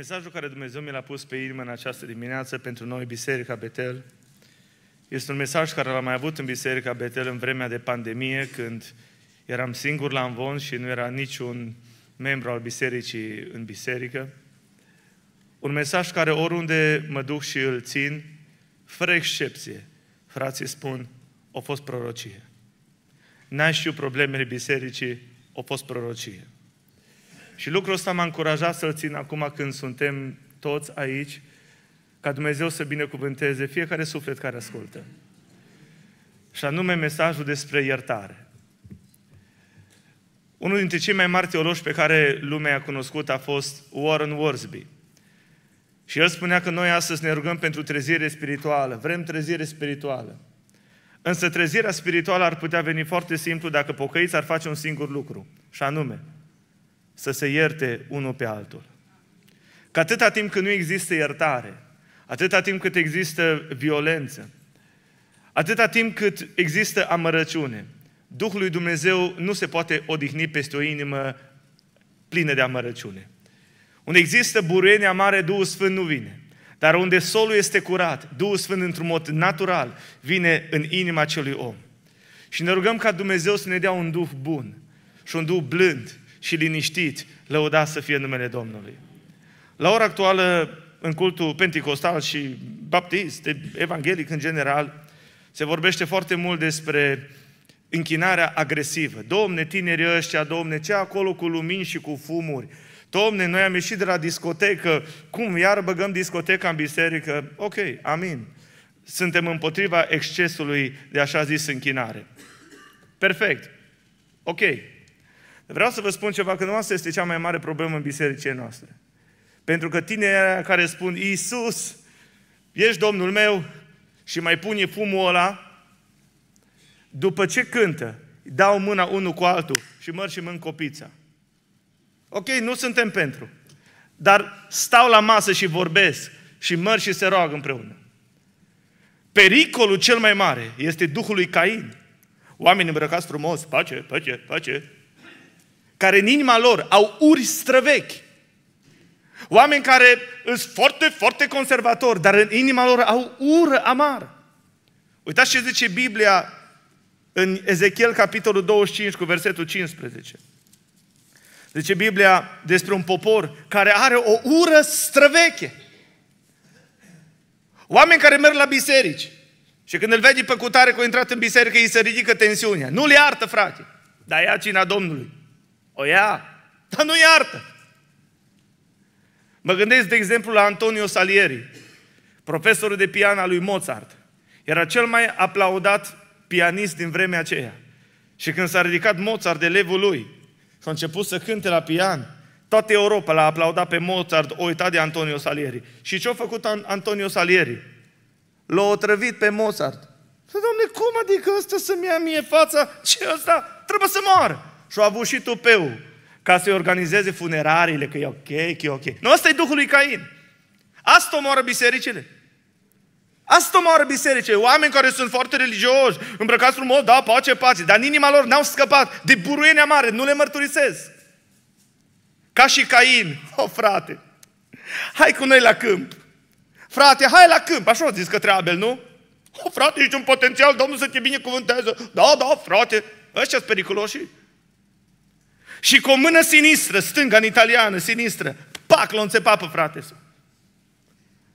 Mesajul care Dumnezeu mi l-a pus pe inimă în această dimineață pentru noi, Biserica Betel, este un mesaj care l-am mai avut în Biserica Betel în vremea de pandemie, când eram singur la Amvon și nu era niciun membru al bisericii în biserică. Un mesaj care oriunde mă duc și îl țin, fără excepție, frații spun, a fost prorocie. N-ai știut problemele bisericii, a fost prorocie. Și lucrul ăsta m-a încurajat să-l țin acum când suntem toți aici, ca Dumnezeu să binecuvânteze fiecare suflet care ascultă. Și anume mesajul despre iertare. Unul dintre cei mai mari teologi pe care lumea a cunoscut a fost Warren Worsby. Și el spunea că noi astăzi ne rugăm pentru trezire spirituală, vrem trezire spirituală. Însă trezirea spirituală ar putea veni foarte simplu dacă pocăiți ar face un singur lucru, și anume, să se ierte unul pe altul. Că atâta timp cât nu există iertare, atâta timp cât există violență, atâta timp cât există amărăciune, Duhul lui Dumnezeu nu se poate odihni peste o inimă plină de amărăciune. Unde există burenia mare, Duhul Sfânt nu vine. Dar unde solul este curat, Duhul Sfânt într-un mod natural vine în inima acelui om. Și ne rugăm ca Dumnezeu să ne dea un Duh bun și un Duh blând și liniștiți, lăudați să fie numele Domnului. La ora actuală, în cultul pentecostal și baptist, evanghelic în general, se vorbește foarte mult despre închinarea agresivă. Domne, tineri ăștia, domne, ce acolo cu lumini și cu fumuri? Domne, noi am ieșit de la discotecă, cum, iar băgăm discoteca în biserică? Ok, amin. Suntem împotriva excesului de așa zis închinare. Perfect. Ok, Vreau să vă spun ceva, că nu asta este cea mai mare problemă în bisericile noastre. Pentru că tinerii care spun, Iisus, ești Domnul meu și mai pune fumul ăla, după ce cântă, dau mâna unul cu altul și și mânc copița. Ok, nu suntem pentru. Dar stau la masă și vorbesc și măr și se roagă împreună. Pericolul cel mai mare este Duhul Cain. Oamenii îmbrăcați frumos, pace, pace, pace, care în inima lor au uri străvechi. Oameni care sunt foarte, foarte conservatori, dar în inima lor au ură amară. Uitați ce zice Biblia în Ezechiel, capitolul 25, cu versetul 15. Zice Biblia despre un popor care are o ură străveche. Oameni care merg la biserici și când îl vede pe cutare că a intrat în biserică, îi se ridică tensiunea. nu le iartă, frate, dar ia cina Domnului o ia, dar nu iartă. Mă gândesc, de exemplu, la Antonio Salieri, profesorul de pian al lui Mozart. Era cel mai aplaudat pianist din vremea aceea. Și când s-a ridicat Mozart de elevul lui s a început să cânte la pian, toată Europa l-a aplaudat pe Mozart, o uitat de Antonio Salieri. Și ce a făcut Antonio Salieri? L-a otrăvit pe Mozart. Domne, cum adică ăsta să-mi ia mie fața? Ce ăsta? Trebuie să moară! și-a avut și tupeu ca să-i organizeze funerariile, că e ok, că e ok. Nu, asta e Duhul lui Cain. Asta omoară bisericile. Asta omoară bisericile. Oameni care sunt foarte religioși, îmbrăcați frumos, da, pace, pace, dar în inima lor n-au scăpat de buruienea mare, nu le mărturisesc. Ca și Cain. O, oh, frate, hai cu noi la câmp. Frate, hai la câmp. Așa o zis către Abel, nu? O, oh, frate, ești un potențial, Domnul să te binecuvânteze. Da, da, frate, ăștia sunt periculoși. Și cu o mână sinistră, stânga în italiană, sinistră, pac, l o înțepapă, frate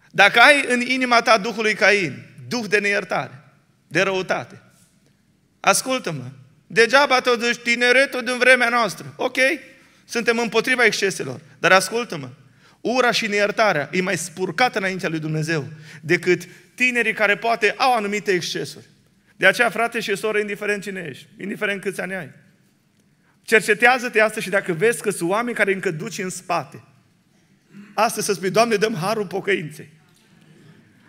Dacă ai în inima ta Duhul Cain, Duh de neiertare, de răutate, ascultă-mă, degeaba te duci tineretul din vremea noastră, ok, suntem împotriva exceselor, dar ascultă-mă, ura și neiertarea e mai spurcată înaintea lui Dumnezeu decât tinerii care poate au anumite excesuri. De aceea, frate și soră, indiferent cine ești, indiferent câți ani ai, Cercetează-te asta și dacă vezi că sunt oameni care încă duci în spate. Asta să spui, Doamne, dăm harul pocăinței.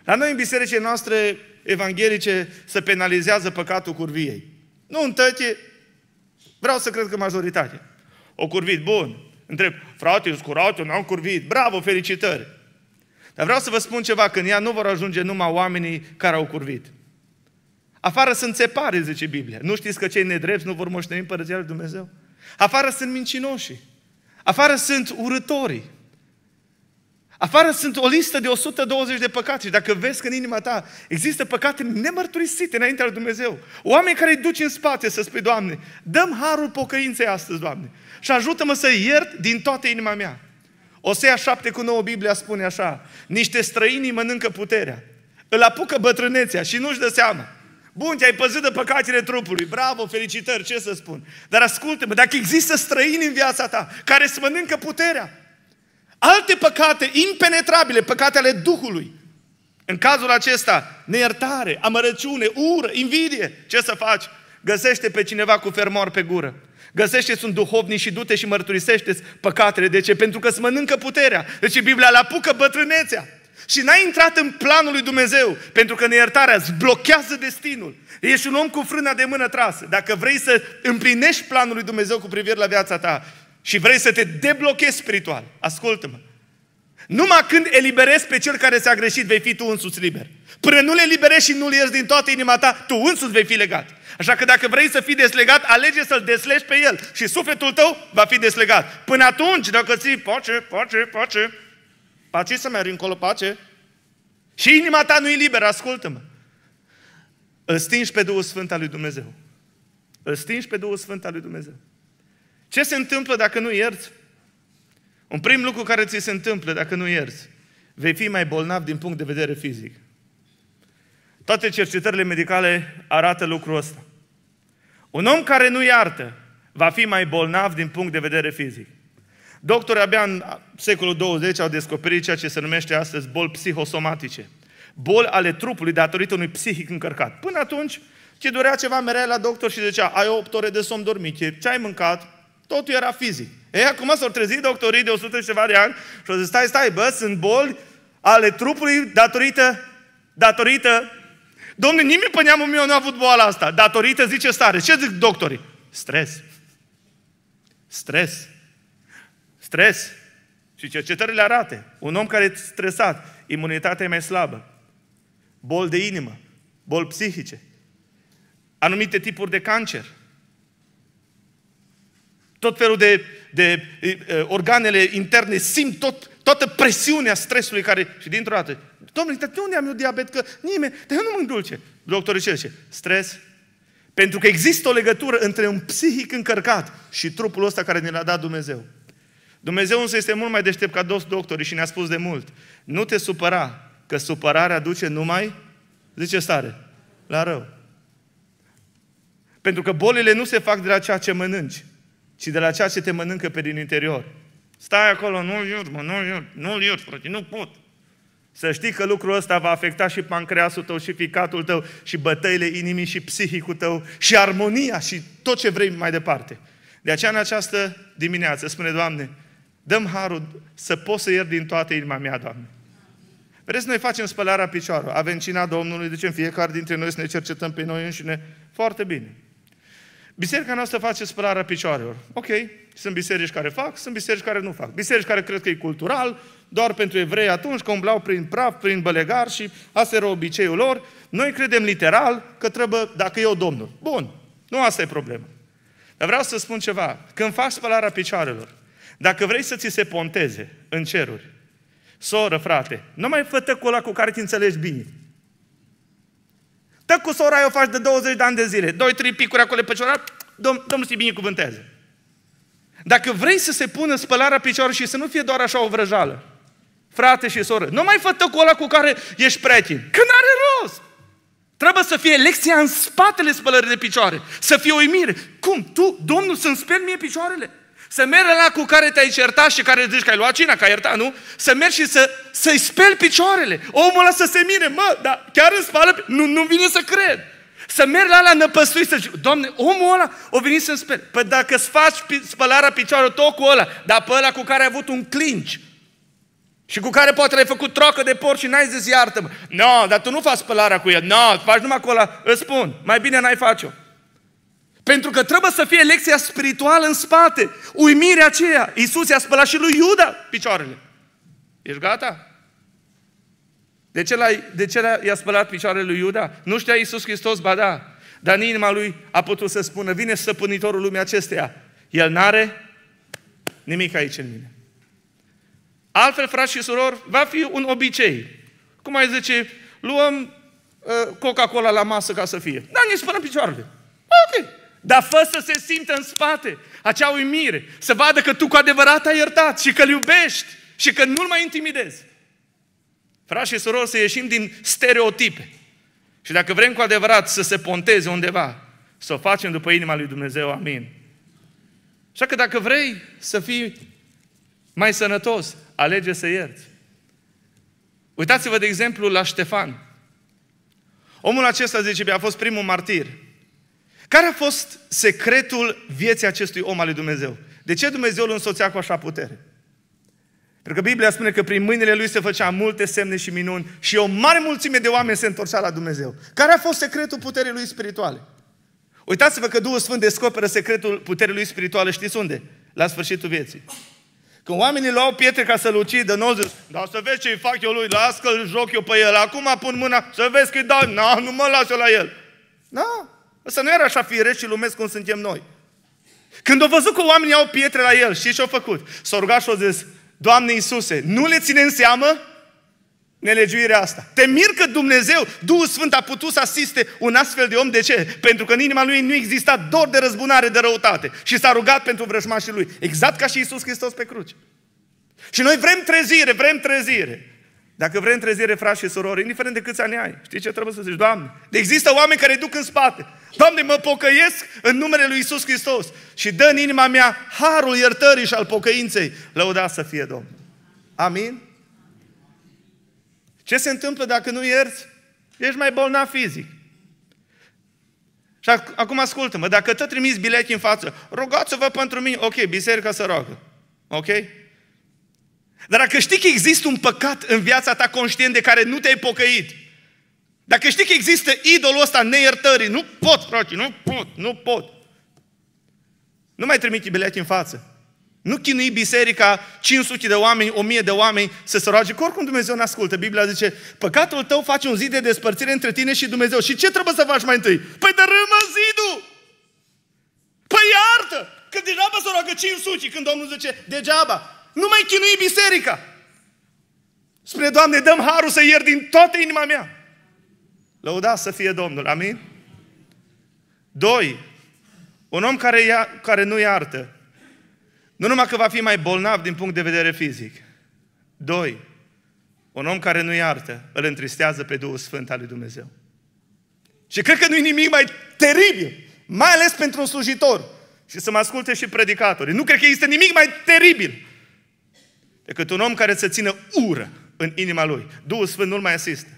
La noi în bisericile noastre evanghelice se penalizează păcatul curviei. Nu în tăte, vreau să cred că majoritatea. O curvit, bun. Întreb, frate, îți curat, eu n-am curvit. Bravo, felicitări. Dar vreau să vă spun ceva, că în ea nu vor ajunge numai oamenii care au curvit. Afară sunt țepare, zice Biblia. Nu știți că cei nedrepți nu vor moșteni împărăția lui Dumnezeu? Afară sunt mincinoșii. Afară sunt urătorii. Afară sunt o listă de 120 de păcate și dacă vezi că în inima ta există păcate nemărturisite înaintea lui Dumnezeu, oameni care îi duci în spate să spui, Doamne, dăm harul pocăinței astăzi, Doamne, și ajută-mă să iert din toată inima mea. Osea 7 cu 9 Biblia spune așa, niște străini mănâncă puterea, îl apucă bătrânețea și nu-și dă seama. Bun, te-ai păzit de păcatele trupului. Bravo, felicitări, ce să spun. Dar ascultă-mă, dacă există străini în viața ta care îți mănâncă puterea, alte păcate impenetrabile, păcatele Duhului, în cazul acesta, neiertare, amărăciune, ură, invidie, ce să faci? Găsește pe cineva cu fermor pe gură. Găsește-ți un duhovnic și du-te și mărturisește păcatele. De ce? Pentru că îți mănâncă puterea. Deci Biblia la pucă bătrânețea și n-ai intrat în planul lui Dumnezeu, pentru că neiertarea îți blochează destinul. Ești un om cu frâna de mână trasă. Dacă vrei să împlinești planul lui Dumnezeu cu privire la viața ta și vrei să te deblochezi spiritual, ascultă-mă. Numai când eliberezi pe cel care s-a greșit, vei fi tu însuți liber. Până nu le eliberezi și nu-l ieși din toată inima ta, tu însuți vei fi legat. Așa că dacă vrei să fii deslegat, alege să-l deslești pe el și sufletul tău va fi deslegat. Până atunci, dacă ții pace, pace, pace, pace să merg încolo, pace. Și inima ta nu e liberă, ascultă-mă. Îl stingi pe Duhul Sfânt al lui Dumnezeu. Îl stingi pe Duhul Sfânt al lui Dumnezeu. Ce se întâmplă dacă nu ierți? Un prim lucru care ți se întâmplă dacă nu ierți, vei fi mai bolnav din punct de vedere fizic. Toate cercetările medicale arată lucrul ăsta. Un om care nu iartă va fi mai bolnav din punct de vedere fizic. Doctorii abia în secolul 20 au descoperit ceea ce se numește astăzi boli psihosomatice. Boli ale trupului datorită unui psihic încărcat. Până atunci, ce durea ceva, merea la doctor și zicea, ai 8 ore de somn dormit, ce ai mâncat, totul era fizic. Ei, acum s-au trezit doctorii de 100 și ceva de ani și au zis, stai, stai, bă, sunt boli ale trupului datorită, datorită. Domne, nimeni pe neamul meu nu a avut boala asta. Datorită, zice stare. Ce zic doctorii? Stres. Stres. Stres. Și cercetările arată. Un om care e stresat, imunitatea e mai slabă. Bol de inimă, bol psihice, anumite tipuri de cancer. Tot felul de, de, de organele interne simt tot, toată presiunea stresului care... Și dintr-o dată, domnule, de unde am eu diabet? Că nimeni, de eu nu mă îndulce. Doctorul ce zice? Stres. Pentru că există o legătură între un psihic încărcat și trupul ăsta care ne l-a dat Dumnezeu. Dumnezeu însă este mult mai deștept ca toți doctorii și ne-a spus de mult. Nu te supăra, că supărarea duce numai, zice stare, la rău. Pentru că bolile nu se fac de la ceea ce mănânci, ci de la ceea ce te mănâncă pe din interior. Stai acolo, nu-l iurt, mă, nu-l iurt, nu-l iuri, frate, nu pot. Să știi că lucrul ăsta va afecta și pancreasul tău, și ficatul tău, și bătăile inimii, și psihicul tău, și armonia, și tot ce vrei mai departe. De aceea, în această dimineață, spune, Doamne, Dăm harul să pot să iert din toată inima mea, Doamne. să noi facem spălarea picioară, avem cina Domnului, zicem deci fiecare dintre noi să ne cercetăm pe noi înșine. Foarte bine. Biserica noastră face spălarea picioarelor. Ok, sunt biserici care fac, sunt biserici care nu fac. Biserici care cred că e cultural, doar pentru evrei atunci, că umblau prin praf, prin bălegar și asta era obiceiul lor. Noi credem literal că trebuie, dacă eu Domnul. Bun, nu asta e problema. Dar vreau să spun ceva. Când faci spălarea picioarelor, dacă vrei să ți se ponteze în ceruri, soră, frate, nu mai fă cu ăla cu care te înțelegi bine. Tă cu sora eu faci de 20 de ani de zile, doi, trei picuri acolo pe ciorar, dom- Domnul să binecuvânteze. Dacă vrei să se pună spălarea picioare și să nu fie doar așa o vrăjală, frate și soră, nu mai fă cu ăla cu care ești prieten, că n-are rost. Trebuie să fie lecția în spatele spălării de picioare, să fie o imire. Cum? Tu, Domnul, să-mi speli mie picioarele? Să mergi la cu care te-ai certat și care zici că ai luat cina, că ai iertat, nu? Să mergi și să, să-i speli picioarele. Omul ăla să se mire, mă, dar chiar îmi spală, nu, nu vine să cred. Să mergi la la năpăstui, să zici, Doamne, omul ăla o venit să-mi speli. Păi dacă îți faci spălarea picioarelor tot cu ăla, dar pe ăla cu care ai avut un clinci, și cu care poate ai făcut trocă de porc și n-ai zis iartă-mă. Nu, no, dar tu nu faci spălarea cu el. Nu, no, faci numai cu ăla. Îți spun, mai bine n-ai face-o. Pentru că trebuie să fie lecția spirituală în spate. Uimirea aceea. Iisus i-a spălat și lui Iuda picioarele. Ești gata? De ce, l-ai, de ce i-a spălat picioarele lui Iuda? Nu știa Iisus Hristos, ba da. Dar în inima lui a putut să spună, vine stăpânitorul lumii acesteia. El n-are nimic aici în mine. Altfel, frați și surori, va fi un obicei. Cum ai zice, luăm uh, Coca-Cola la masă ca să fie. Da, ne spălăm picioarele. Ok, dar fă să se simtă în spate acea uimire, să vadă că tu cu adevărat ai iertat și că-l iubești și că nu-l mai intimidezi. Frați și surori, să ieșim din stereotipe. Și dacă vrem cu adevărat să se ponteze undeva, să o facem după inima lui Dumnezeu, amin. Așa că dacă vrei să fii mai sănătos, alege să ierți. Uitați-vă, de exemplu, la Ștefan. Omul acesta, zice, a fost primul martir. Care a fost secretul vieții acestui om al lui Dumnezeu? De ce Dumnezeu îl însoțea cu așa putere? Pentru că Biblia spune că prin mâinile lui se făcea multe semne și minuni și o mare mulțime de oameni se întorcea la Dumnezeu. Care a fost secretul puterii lui spirituale? Uitați-vă că Duhul Sfânt descoperă secretul puterii lui spirituale, știți unde? La sfârșitul vieții. Când oamenii luau pietre ca să-l ucidă, nu zis, dar să vezi ce-i fac eu lui, las că-l joc eu pe el, acum pun mâna, să vezi că-i dau, na, nu mă las eu la el. Na, Asta nu era așa firesc și lumesc cum suntem noi. Când au văzut că oamenii au pietre la el, și ce au făcut? S-au rugat și au zis, Doamne Iisuse, nu le ține în seamă nelegiuirea asta. Te mir că Dumnezeu, Duhul Sfânt, a putut să asiste un astfel de om. De ce? Pentru că în inima lui nu exista dor de răzbunare, de răutate. Și s-a rugat pentru vrăjmașii lui. Exact ca și Iisus Hristos pe cruce. Și noi vrem trezire, vrem trezire. Dacă vrem trezire, frați și surori, indiferent de câți ani ai, știi ce trebuie să zici? Doamne, există oameni care duc în spate. Doamne, mă pocăiesc în numele Lui Isus Hristos și dă în inima mea harul iertării și al pocăinței. Lăudați să fie Domnul. Amin? Ce se întâmplă dacă nu ierți? Ești mai bolnav fizic. Și acum ascultă-mă, dacă tot trimiți bilechi în față, rugați-vă pentru mine, ok, biserica să roagă. Ok? Dar dacă știi că există un păcat în viața ta conștient de care nu te-ai pocăit, dacă știi că există idolul ăsta neiertării, nu pot, frate, nu pot, nu pot. Nu mai trimite bilete în față. Nu chinui biserica 500 de oameni, 1000 de oameni să se roage, că oricum Dumnezeu ne ascultă. Biblia zice, păcatul tău face un zid de despărțire între tine și Dumnezeu. Și ce trebuie să faci mai întâi? Păi dărâmă zidul! Păi iartă! Că degeaba să roagă 500 când Domnul zice, degeaba. Nu mai chinui biserica. Spune, Doamne, dăm harul să ier din toată inima mea. Lăuda să fie Domnul. Amin? Doi, un om care, ia, care nu iartă, nu numai că va fi mai bolnav din punct de vedere fizic. Doi, un om care nu iartă, îl întristează pe Duhul Sfânt al lui Dumnezeu. Și cred că nu e nimic mai teribil, mai ales pentru un slujitor. Și să mă asculte și predicatorii. Nu cred că este nimic mai teribil decât un om care să țină ură în inima lui. Duhul Sfânt nu mai asistă.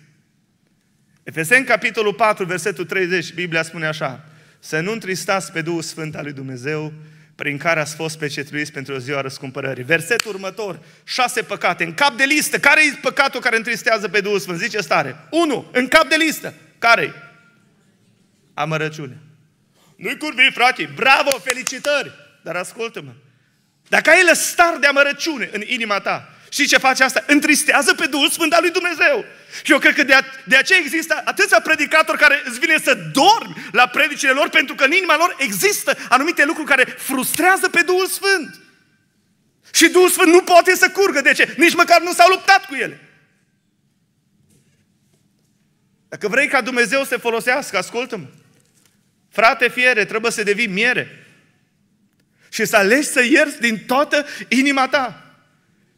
Efeseni, capitolul 4, versetul 30, Biblia spune așa, să nu întristați pe Duhul Sfânt al lui Dumnezeu, prin care ați fost pecetuiți pentru ziua răscumpărării. Versetul următor, șase păcate. În cap de listă, care e păcatul care întristează pe Duhul Sfânt? Zice stare. Unu, în cap de listă. care -i? Amărăciune. Nu-i curvi, frate. Bravo, felicitări! Dar ascultă-mă, dacă ai lăstar de amărăciune în inima ta, și ce face asta? Întristează pe Duhul Sfânt al lui Dumnezeu. Și eu cred că de, a, de aceea există atâția predicatori care îți vine să dormi la predicile lor, pentru că în inima lor există anumite lucruri care frustrează pe Duhul Sfânt. Și Duhul Sfânt nu poate să curgă. De ce? Nici măcar nu s-au luptat cu ele. Dacă vrei ca Dumnezeu să folosească, ascultă-mă. Frate fiere, trebuie să devii miere și să alegi să ierți din toată inima ta.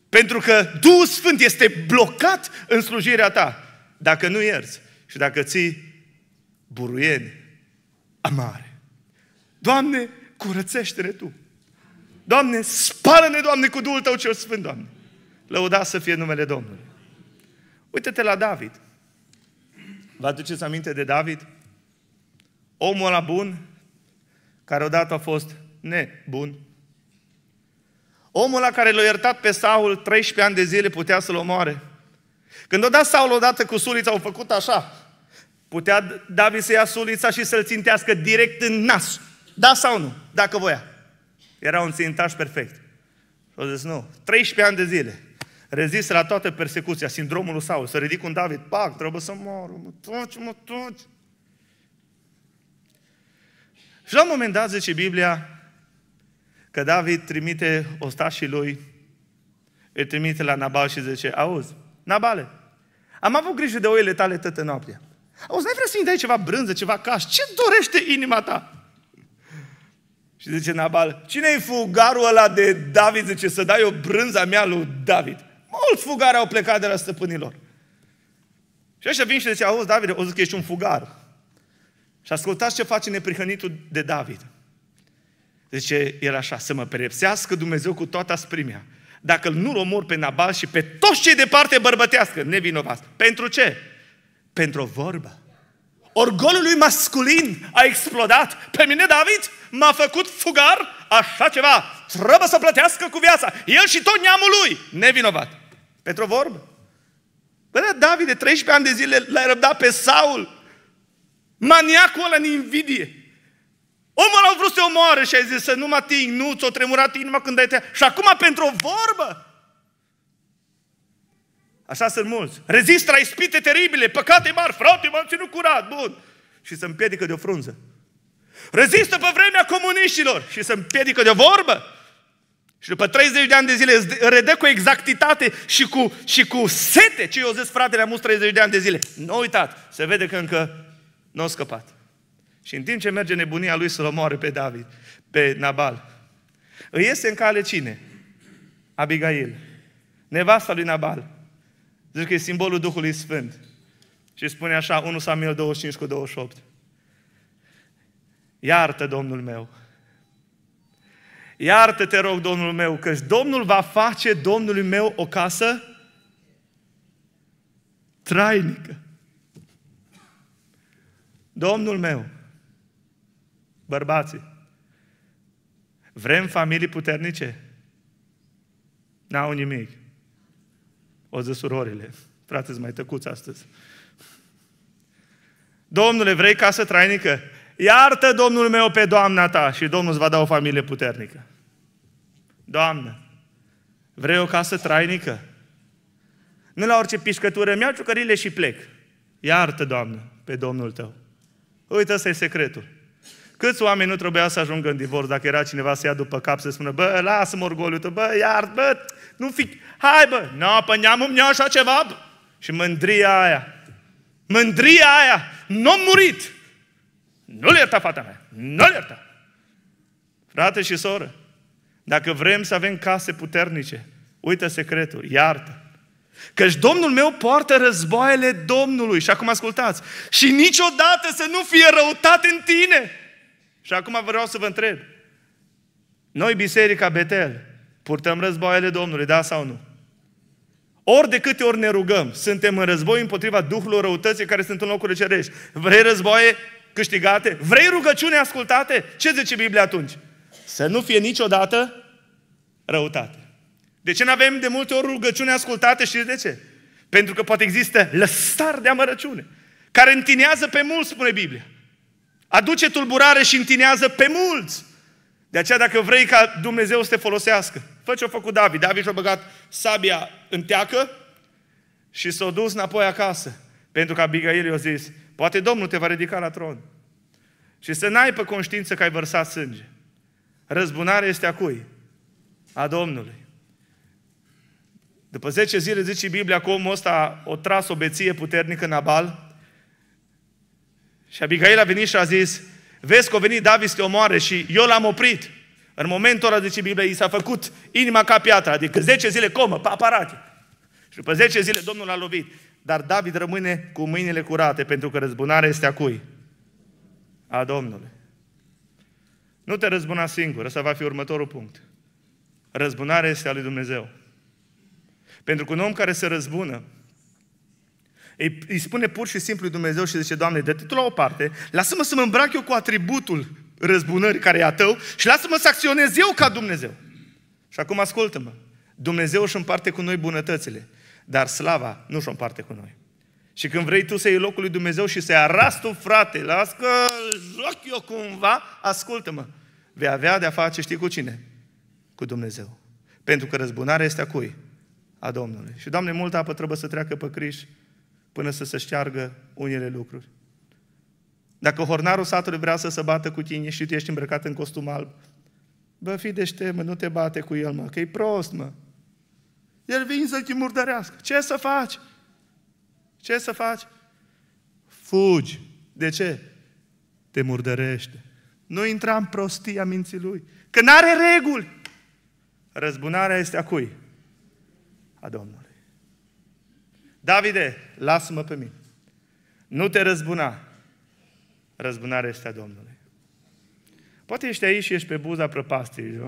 Pentru că Duhul Sfânt este blocat în slujirea ta dacă nu ierți și dacă ții buruieni amare. Doamne, curățește-ne Tu! Doamne, spală ne Doamne, cu Duhul Tău cel Sfânt, Doamne! Lăuda să fie numele Domnului. Uită-te la David. Vă aduceți aminte de David? Omul la bun, care odată a fost nebun. Omul la care l-a iertat pe Saul 13 ani de zile putea să-l omoare. Când o dat Saul odată cu sulița, au făcut așa. Putea David să ia sulița și să-l țintească direct în nas. Da sau nu? Dacă voia. Era un țintaș perfect. Și au zis, nu, 13 ani de zile. Rezist la toată persecuția, sindromul lui Saul. Să ridic un David, pac, trebuie să mor, mă toci, mă toci. Și la un moment dat, zice Biblia, Că David trimite ostașii lui, îi trimite la Nabal și zice, auzi, Nabale, am avut grijă de oile tale tătă noaptea. Auzi, n-ai vrea să-mi dai ceva brânză, ceva caș? Ce dorește inima ta? Și zice Nabal, cine-i fugarul ăla de David? Zice, să dai o brânza mea lui David. Mulți fugari au plecat de la stăpânilor. Și așa vin și zice, auzi, David, o zic că ești un fugar. Și ascultați ce face neprihănitul de David. Zice era așa, să mă perepsească Dumnezeu cu toată asprimea. Dacă nu-l omor pe Nabal și pe toți cei de parte bărbătească, nevinovați. Pentru ce? Pentru o vorbă. Orgolul lui masculin a explodat. Pe mine, David, m-a făcut fugar așa ceva. Trebuie să plătească cu viața. El și tot neamul lui, nevinovat. Pentru o vorbă. Bă, da, David, de 13 ani de zile l ai răbdat pe Saul. Maniacul ăla în invidie. Omul a vrut să o moară și a zis să nu mă ating, nu, ți-o tremurat inima când ai tăiat. Și acum pentru o vorbă. Așa sunt mulți. Rezistă la ispite teribile, păcate mari, frate, m-am ținut curat, bun. Și se împiedică de o frunză. Rezistă pe vremea comuniștilor și se împiedică de o vorbă. Și după 30 de ani de zile redă cu exactitate și cu, și cu sete ce eu zis fratele, am 30 de ani de zile. Nu uitat, se vede că încă nu n-o a scăpat. Și în timp ce merge nebunia lui să-l omoare pe David, pe Nabal, îi este în cale cine? Abigail, nevasta lui Nabal. Zice că e simbolul Duhului Sfânt. Și spune așa, 1 Samuel 25 cu 28. Iartă, Domnul meu. Iartă, te rog, Domnul meu, că Domnul va face Domnului meu o casă trainică. Domnul meu bărbații. Vrem familii puternice? N-au nimic. O zis surorile. Frate, mai tăcuți astăzi. Domnule, vrei casă trainică? Iartă, Domnul meu, pe doamna ta și Domnul îți va da o familie puternică. Doamnă, vrei o casă trainică? Nu la orice pișcătură, mi-au ciucările și plec. Iartă, Doamnă, pe Domnul tău. Uite, ăsta e secretul. Câți oameni nu trebuia să ajungă în divorț dacă era cineva să ia după cap să spună, bă, lasă-mă orgoliu tău, bă, iar, bă, nu fi, hai, bă, nu, no, pe neamul meu așa ceva, bă. Și mândria aia, mândria aia, nu am murit. Nu-l ierta fata mea, nu-l ierta. Frate și soră, dacă vrem să avem case puternice, uită secretul, iartă. Căci Domnul meu poartă războaiele Domnului. Și acum ascultați. Și niciodată să nu fie răutat în tine. Și acum vreau să vă întreb. Noi, Biserica Betel, purtăm războaiele Domnului, da sau nu? Ori de câte ori ne rugăm, suntem în război împotriva duhului răutății care sunt în locurile cerești. Vrei războaie câștigate? Vrei rugăciune ascultate? Ce zice Biblia atunci? Să nu fie niciodată răutate. De ce nu avem de multe ori rugăciune ascultate? și de ce? Pentru că poate există lăsar de amărăciune, care întinează pe mult, spune Biblia. Aduce tulburare și întinează pe mulți. De aceea dacă vrei ca Dumnezeu să te folosească, fă ce-a făcut David. David și-a băgat sabia în teacă și s-a dus înapoi acasă. Pentru că Abigail i-a zis, poate Domnul te va ridica la tron. Și să n-ai pe conștiință că ai vărsat sânge. Răzbunarea este a cui? A Domnului. După 10 zile zice Biblia că omul ăsta o tras o beție puternică în abal și Abigail adică a venit și a zis, vezi că a venit David să te omoare și eu l-am oprit. În momentul ăla, zice Biblia, i s-a făcut inima ca piatra, adică 10 zile comă, pe aparate. Și după 10 zile Domnul l-a lovit. Dar David rămâne cu mâinile curate, pentru că răzbunarea este a cui? A Domnului. Nu te răzbuna singur, ăsta va fi următorul punct. Răzbunarea este a lui Dumnezeu. Pentru că un om care se răzbună, îi, spune pur și simplu Dumnezeu și zice, Doamne, dă tu la o parte, lasă-mă să mă îmbrac eu cu atributul răzbunării care e a tău și lasă-mă să acționez eu ca Dumnezeu. Și acum ascultă-mă. Dumnezeu își împarte cu noi bunătățile, dar slava nu își împarte cu noi. Și când vrei tu să iei locul lui Dumnezeu și să-i arăți tu, frate, las că joc eu cumva, ascultă-mă. Vei avea de-a face, știi cu cine? Cu Dumnezeu. Pentru că răzbunarea este a cui? A Domnului. Și, Doamne, multă apă trebuie să treacă pe criș, până să se șteargă unele lucruri. Dacă hornarul satului vrea să se bată cu tine și tu ești îmbrăcat în costum alb, bă, fii deștept, mă, nu te bate cu el, mă, că e prost, mă. El vine să te murdărească. Ce să faci? Ce să faci? Fugi. De ce? Te murdărește. Nu intra în prostia minții lui. Că n-are reguli. Răzbunarea este a cui? A Domnului. Davide, lasă-mă pe mine. Nu te răzbuna. Răzbunarea este a Domnului. Poate ești aici și ești pe buza prăpastiei.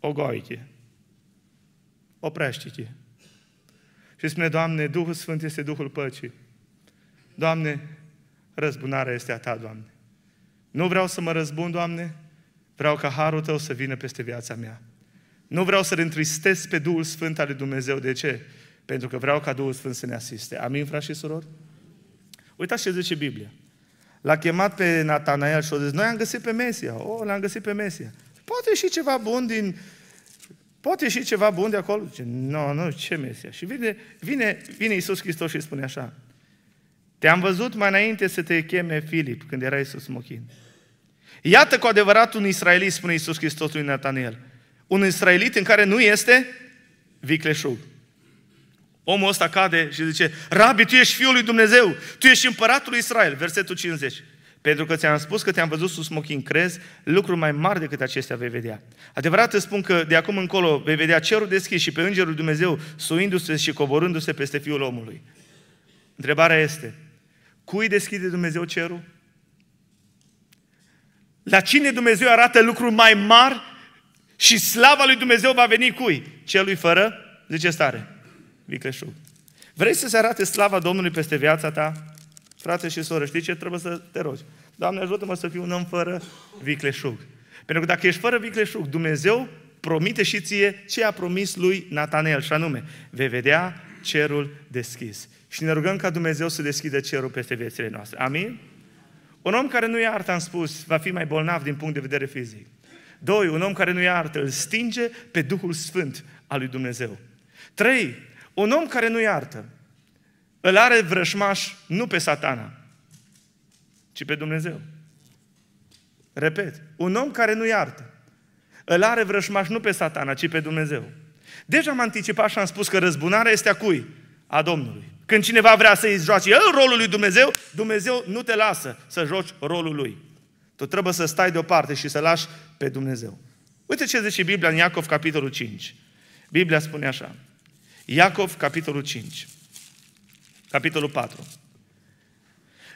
O te Oprește-te. Și spune, Doamne, Duhul Sfânt este Duhul Păcii. Doamne, răzbunarea este a Ta, Doamne. Nu vreau să mă răzbun, Doamne, vreau ca harul Tău să vină peste viața mea. Nu vreau să-L întristez pe Duhul Sfânt al lui Dumnezeu. De ce? Pentru că vreau ca Duhul Sfânt să ne asiste. Amin, frați și surori? Uitați ce zice Biblia. L-a chemat pe Natanael și a zis, noi am găsit pe Mesia. O, oh, l-am găsit pe Mesia. Poate și ceva bun din... Poate și ceva bun de acolo? Zice, nu, no, nu, ce Mesia? Și vine, vine, vine Iisus Hristos și spune așa, te-am văzut mai înainte să te cheme Filip, când era Iisus Mochin. Iată cu adevărat un israelist, spune Iisus Hristos lui Nataniel un israelit în care nu este vicleșug. Omul ăsta cade și zice, Rabi, tu ești Fiul lui Dumnezeu, tu ești împăratul lui Israel, versetul 50. Pentru că ți-am spus că te-am văzut sus smochin, crezi, lucruri mai mari decât acestea vei vedea. Adevărat îți spun că de acum încolo vei vedea cerul deschis și pe Îngerul Dumnezeu suindu-se și coborându-se peste Fiul omului. Întrebarea este, cui deschide Dumnezeu cerul? La cine Dumnezeu arată lucruri mai mari și slava lui Dumnezeu va veni cui? Celui fără, zice stare, vicleșug. Vrei să se arate slava Domnului peste viața ta? Frate și soră, știi ce? Trebuie să te rogi. Doamne, ajută-mă să fiu un om fără vicleșug. Pentru că dacă ești fără vicleșug, Dumnezeu promite și ție ce a promis lui Natanel, și anume, vei vedea cerul deschis. Și ne rugăm ca Dumnezeu să deschidă cerul peste viețile noastre. Amin? Un om care nu e arta, am spus, va fi mai bolnav din punct de vedere fizic. Doi, un om care nu iartă îl stinge pe Duhul Sfânt al lui Dumnezeu. Trei, un om care nu iartă îl are vrășmaș nu pe satana, ci pe Dumnezeu. Repet, un om care nu iartă îl are vrășmaș nu pe satana, ci pe Dumnezeu. Deja am anticipat și am spus că răzbunarea este a cui? A Domnului. Când cineva vrea să-i joace el ă, rolul lui Dumnezeu, Dumnezeu nu te lasă să joci rolul lui. Tu trebuie să stai deoparte și să lași pe Dumnezeu. Uite ce zice Biblia în Iacov, capitolul 5. Biblia spune așa. Iacov, capitolul 5. Capitolul 4.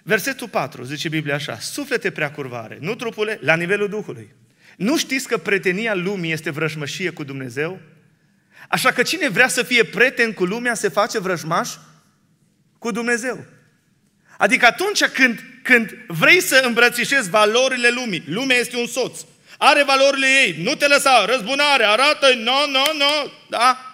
Versetul 4, zice Biblia așa, suflete prea curvare, nu trupule, la nivelul Duhului. Nu știți că pretenia lumii este vrăjmășie cu Dumnezeu? Așa că cine vrea să fie preten cu lumea se face vrăjmaș cu Dumnezeu. Adică atunci când când vrei să îmbrățișezi valorile lumii, lumea este un soț, are valorile ei, nu te lăsa, răzbunare, arată, no, no, no, da?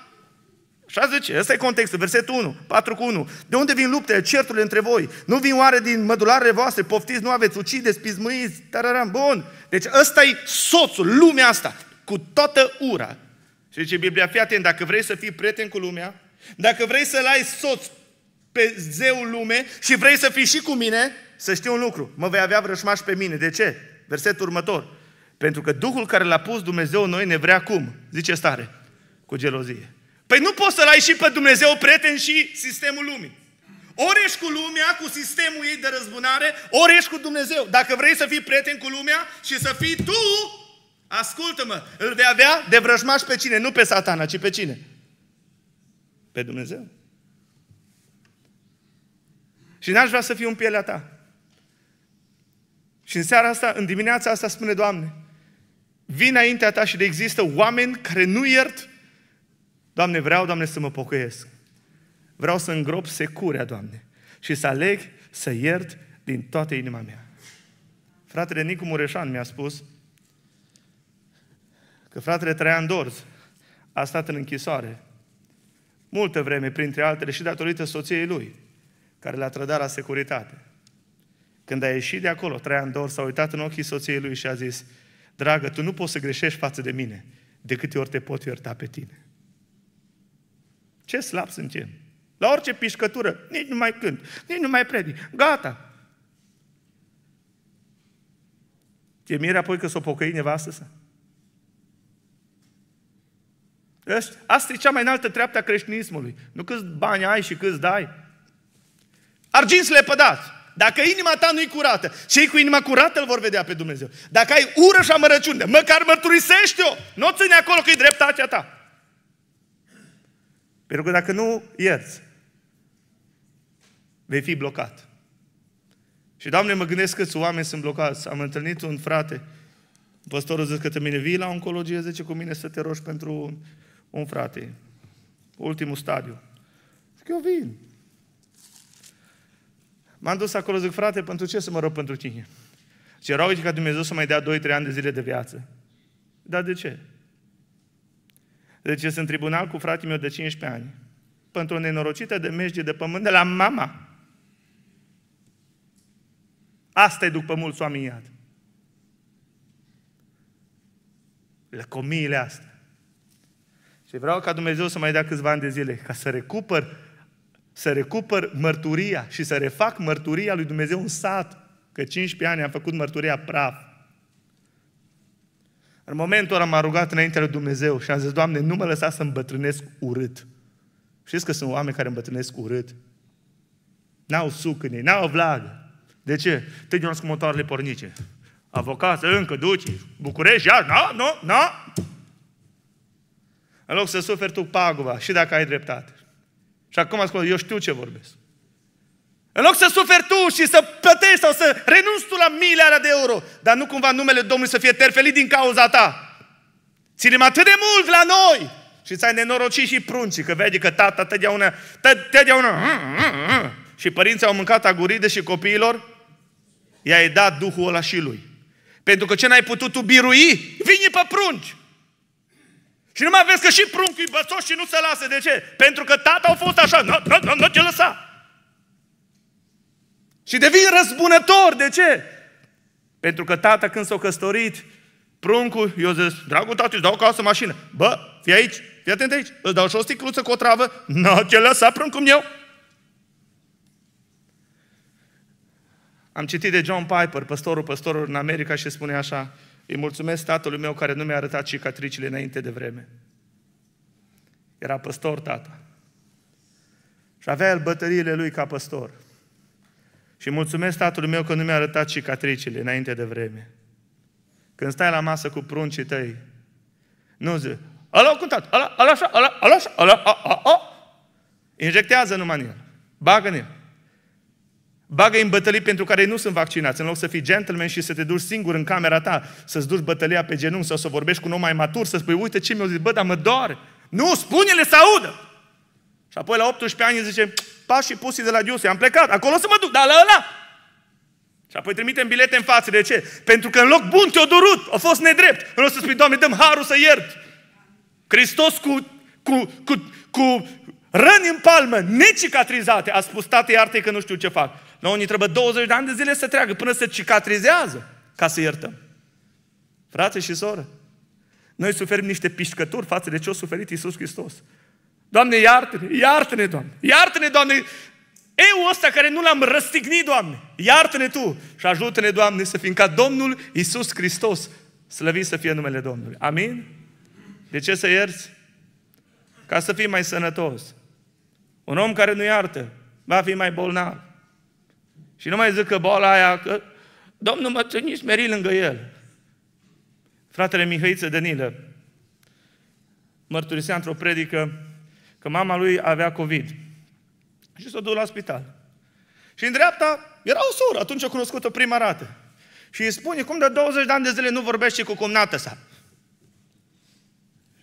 Așa zice, ăsta e contextul, versetul 1, 4 cu 1. De unde vin luptele, certurile între voi? Nu vin oare din mădularele voastre, poftiți, nu aveți, ucideți, pismâiți, tararam, bun. Deci ăsta e soțul, lumea asta, cu toată ura. Și zice Biblia, fii atent, dacă vrei să fii prieten cu lumea, dacă vrei să-l ai soț pe zeul lume și vrei să fii și cu mine, să știu un lucru, mă vei avea vrășmaș pe mine. De ce? Versetul următor. Pentru că Duhul care l-a pus Dumnezeu în noi ne vrea cum? Zice stare. Cu gelozie. Păi nu poți să-L ai și pe Dumnezeu prieten și sistemul lumii. Ori ești cu lumea, cu sistemul ei de răzbunare, ori ești cu Dumnezeu. Dacă vrei să fii prieten cu lumea și să fii tu, ascultă-mă, îl vei avea de vrăjmaș pe cine? Nu pe satana, ci pe cine? Pe Dumnezeu. Și n-aș vrea să fiu în pielea ta. Și în seara asta, în dimineața asta, spune Doamne, vin înaintea Ta și de există oameni care nu iert. Doamne, vreau, Doamne, să mă pocăiesc. Vreau să îngrop securea, Doamne, și să aleg să iert din toată inima mea. Fratele Nicu Mureșan mi-a spus că fratele Traian Dorz a stat în închisoare multă vreme, printre altele, și datorită soției lui, care l-a trădat la securitate. Când a ieșit de acolo, Traian Dor s-a uitat în ochii soției lui și a zis, dragă, tu nu poți să greșești față de mine, de câte ori te pot ierta pe tine. Ce slab suntem! La orice pișcătură, nici nu mai cânt, nici nu mai predic, gata! Te mire apoi că s-o pocăi nevastă sa? Asta e cea mai înaltă treaptă a creștinismului. Nu câți bani ai și câți dai. Arginți lepădați! Dacă inima ta nu-i curată, cei cu inima curată îl vor vedea pe Dumnezeu. Dacă ai ură și amărăciune, măcar mărturisește-o. Nu ține acolo că e dreptatea ta. Pentru că dacă nu ierți, vei fi blocat. Și, Doamne, mă gândesc câți oameni sunt blocați. Am întâlnit un frate, păstorul zice către mine, vii la oncologie, zice cu mine să te rogi pentru un, un frate. Ultimul stadiu. Zic, eu vin. M-am dus acolo, zic, frate, pentru ce să mă rog pentru tine? Și erau aici ca Dumnezeu să mai dea 2-3 ani de zile de viață. Dar de ce? Deci sunt tribunal cu fratele meu de 15 ani. Pentru o nenorocită de mejdie de pământ de la mama. asta e după mulți oameni iad. Lăcomiile astea. Și vreau ca Dumnezeu să mai dea câțiva ani de zile ca să recupăr să recupăr mărturia și să refac mărturia lui Dumnezeu în sat, că 15 ani am făcut mărturia praf. În momentul ăla m-am rugat înaintea lui Dumnezeu și am zis, Doamne, nu mă lăsa să îmbătrânesc urât. Știți că sunt oameni care îmbătrânesc urât. N-au suc în ei, n-au vlagă. De ce? Te cunosc cu motoarele pornice. Avocat, încă duci, București, iar, na, nu, na. În loc să suferi tu paguba și dacă ai dreptate. Și acum ascult, eu știu ce vorbesc. În loc să suferi tu și să plătești sau să renunți tu la miile alea de euro, dar nu cumva numele Domnului să fie terfelit din cauza ta. Ținem atât de mult la noi și ți-ai nenorocit și prunci, că vede că tata totdeauna, una. și părinții au mâncat aguride și copiilor, i-ai dat Duhul ăla și lui. Pentru că ce n-ai putut tu birui, vine pe prunci. Și nu mai vezi că și pruncul e bățos și nu se lasă. De ce? Pentru că tata a fost așa. Nu, nu, nu, nu te lăsa. Și devin răzbunător. De ce? Pentru că tata când s-a căsătorit, pruncul, eu zic, dragul tată, îți dau casă, mașină. Bă, fii aici, fii atent aici, îți dau și o sticluță cu o travă, nu te lăsa pruncul meu. Am citit de John Piper, păstorul pastorul în America și spune așa, îi mulțumesc tatălui meu care nu mi-a arătat cicatricile înainte de vreme. Era păstor tata. Și avea el bătăriile lui ca păstor. Și mulțumesc tatălui meu că nu mi-a arătat cicatricile înainte de vreme. Când stai la masă cu pruncii tăi, nu zi, ăla cu tată, ăla, ăla așa, ăla, ăla așa, ăla, a, a, a. Injectează numai în el. Bagă în el. Bagă în bătălii pentru care nu sunt vaccinați. În loc să fii gentleman și să te duci singur în camera ta, să-ți duci bătălia pe genunchi sau să vorbești cu un om mai matur, să spui, uite ce mi-au zis, bă, dar mă doare. Nu, spune-le să audă! Și apoi la 18 ani zice, pașii pusi de la Diuse, am plecat, acolo să mă duc, dar la ăla! Și apoi trimitem bilete în față. De ce? Pentru că în loc bun te-o durut, a fost nedrept. În loc să spui, Doamne, dăm harul să iert. Hristos cu, cu, cu, cu răni în palmă, necicatrizate, a spus, tată, iartă că nu știu ce fac. Noi unii trebuie 20 de ani de zile să treacă până se cicatrizează ca să iertăm. Frate și soră, noi suferim niște pișcături față de ce a suferit Iisus Hristos. Doamne, iartă-ne, iartă-ne, Doamne, iartă-ne, Doamne, eu ăsta care nu l-am răstignit, Doamne, iartă-ne Tu și ajută-ne, Doamne, să fim ca Domnul Iisus Hristos, slăvit să fie numele Domnului. Amin? De ce să ierți? Ca să fii mai sănătos. Un om care nu iartă va fi mai bolnav. Și nu mai zic că boala aia, că Domnul mă nici meri lângă el. Fratele Mihăiță Danilă mărturisea într-o predică că mama lui avea COVID și s-a dus la spital. Și în dreapta era o soră, atunci a cunoscut-o prima rată. Și îi spune cum de 20 de ani de zile nu vorbește cu cumnată sa.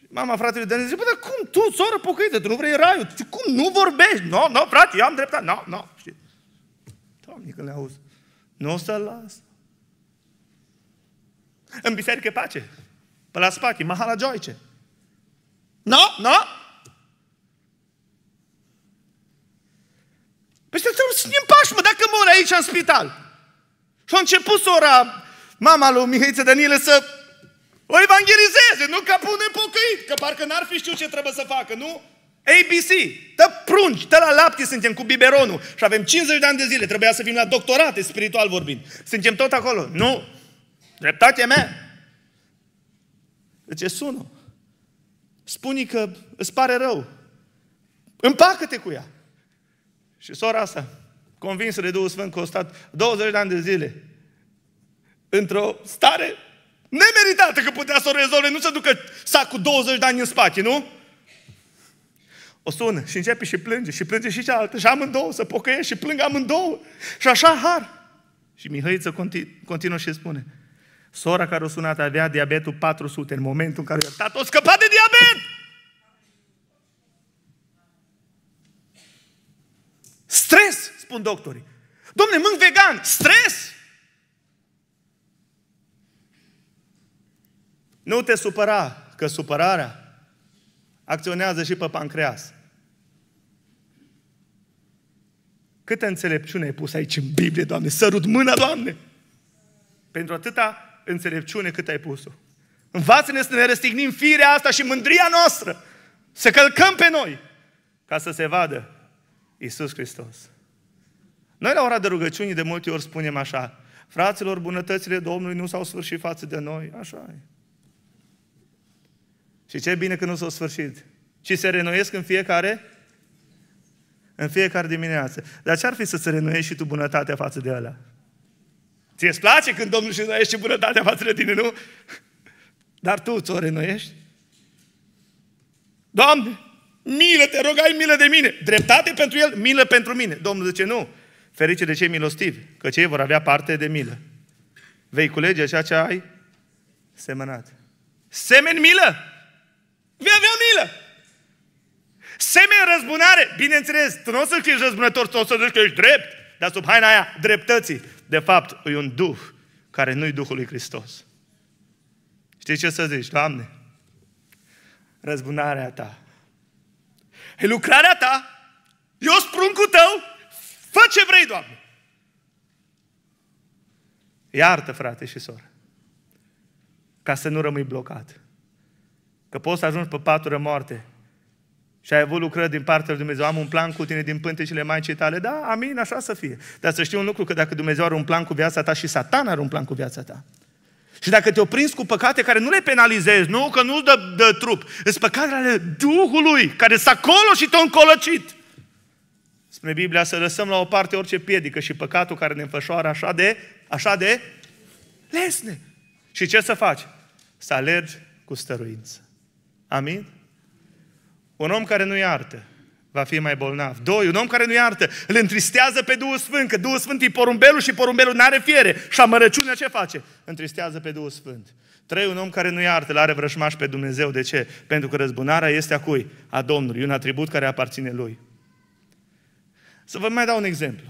Mama fratele Daniel zice, bă, dar cum tu, soră pocăită, tu nu vrei raiul, cum nu vorbești? Nu, no, nu, no, frate, eu am dreptate, nu, no, nu. No. Doamne, când le auzi, nu o să-l las. În biserică pace. Pe la spate, mahala joice. No, no. Păi să ținem pași, mă, dacă mor aici în spital. Și a început sora, mama lui Mihaiță Danilă să o evangelizeze, nu ca pune pocăit, că parcă n-ar fi știut ce trebuie să facă, nu? ABC, dă prunci, dă la lapte suntem cu biberonul și avem 50 de ani de zile, trebuia să fim la doctorate, spiritual vorbind. Suntem tot acolo. Nu. Dreptatea mea. De deci ce sună? Spune că îți pare rău. Împacă-te cu ea. Și sora asta, convinsă de Duhul Sfânt că a stat 20 de ani de zile într-o stare nemeritată că putea să o rezolve, nu să ducă sacul 20 de ani în spate, nu? o sună și începe și plânge și plânge și cealaltă și amândouă să pocăiește și plâng amândouă. Și așa har. Și Mihăiță continu- continuă și spune, sora care o sunat avea diabetul 400 în momentul în care i-a o scăpat de diabet! Stres, spun doctorii. Domne, mânc vegan, stres! Nu te supăra, că supărarea acționează și pe pancreas. Câtă înțelepciune ai pus aici în Biblie, Doamne? Sărut mâna, Doamne! Pentru atâta înțelepciune cât ai pus-o. Învață-ne să ne răstignim firea asta și mândria noastră. Să călcăm pe noi. Ca să se vadă Isus Hristos. Noi la ora de rugăciuni de multe ori spunem așa. Fraților, bunătățile Domnului nu s-au sfârșit față de noi. Așa e. Și ce bine că nu s-au sfârșit. Și se renoiesc în fiecare în fiecare dimineață. Dar ce-ar fi să ți renuiești și tu bunătatea față de ăla? ți îți place când Domnul și renuiești și bunătatea față de tine, nu? Dar tu ți-o renuiești? Doamne, milă, te rog, ai milă de mine. Dreptate pentru el, milă pentru mine. Domnul zice, nu. Ferice de cei milostivi, că cei vor avea parte de milă. Vei culege așa ce ai semănat. Semeni milă! Vei avea milă! Semeni răzbunare, bineînțeles, tu nu o să fii răzbunător, tu o să zici că ești drept, dar sub haina aia dreptății. De fapt, e un duh care nu-i Duhul lui Hristos. Știi ce să zici, Doamne? Răzbunarea ta. E lucrarea ta. Eu spun cu tău. Fă ce vrei, Doamne. Iartă, frate și soră. Ca să nu rămâi blocat. Că poți să ajungi pe patură moarte și ai avut lucrări din partea lui Dumnezeu, am un plan cu tine din pântecile Maicii tale, da, amin, așa să fie. Dar să știi un lucru, că dacă Dumnezeu are un plan cu viața ta și satan are un plan cu viața ta. Și dacă te-o cu păcate care nu le penalizezi, nu, că nu dă, dă trup, sunt păcate ale Duhului, care s-a acolo și te a încolăcit. Spune Biblia să lăsăm la o parte orice piedică și păcatul care ne înfășoară așa de, așa de lesne. Și ce să faci? Să alergi cu stăruință. Amin? Un om care nu iartă va fi mai bolnav. Doi, un om care nu iartă îl întristează pe Duhul Sfânt, că Duhul Sfânt e porumbelul și porumbelul nu are fiere. Și amărăciunea ce face? Întristează pe Duhul Sfânt. Trei, un om care nu iartă, îl are vrășmaș pe Dumnezeu. De ce? Pentru că răzbunarea este a cui? A Domnului, un atribut care aparține lui. Să vă mai dau un exemplu.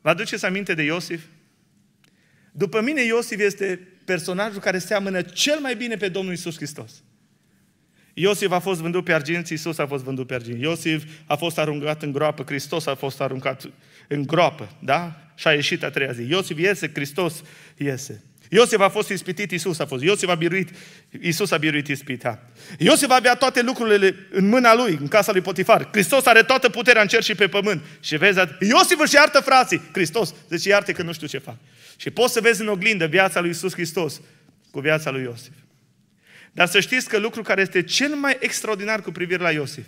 Vă aduceți aminte de Iosif? După mine, Iosif este personajul care seamănă cel mai bine pe Domnul Isus Hristos. Iosif a fost vândut pe argint, Iisus a fost vândut pe argint. Iosif a fost aruncat în groapă, Hristos a fost aruncat în groapă, da? Și a ieșit a treia zi. Iosif iese, Hristos iese. Iosif a fost ispitit, Iisus a fost. Iosif a biruit, Iisus a biruit ispita. Iosif avea toate lucrurile în mâna lui, în casa lui Potifar. Hristos are toată puterea în cer și pe pământ. Și vezi, Iosif își iartă frații. Hristos deci iartă că nu știu ce fac. Și poți să vezi în oglindă viața lui Iisus Hristos cu viața lui Iosif. Dar să știți că lucrul care este cel mai extraordinar cu privire la Iosif